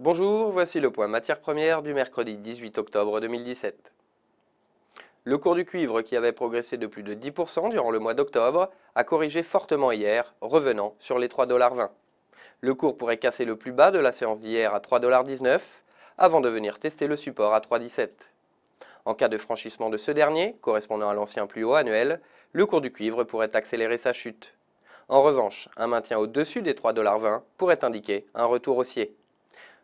Bonjour, voici le point matière première du mercredi 18 octobre 2017. Le cours du cuivre, qui avait progressé de plus de 10% durant le mois d'octobre, a corrigé fortement hier, revenant sur les 3,20$. Le cours pourrait casser le plus bas de la séance d'hier à 3,19$ avant de venir tester le support à 3,17$. En cas de franchissement de ce dernier, correspondant à l'ancien plus haut annuel, le cours du cuivre pourrait accélérer sa chute. En revanche, un maintien au-dessus des 3,20$ pourrait indiquer un retour haussier.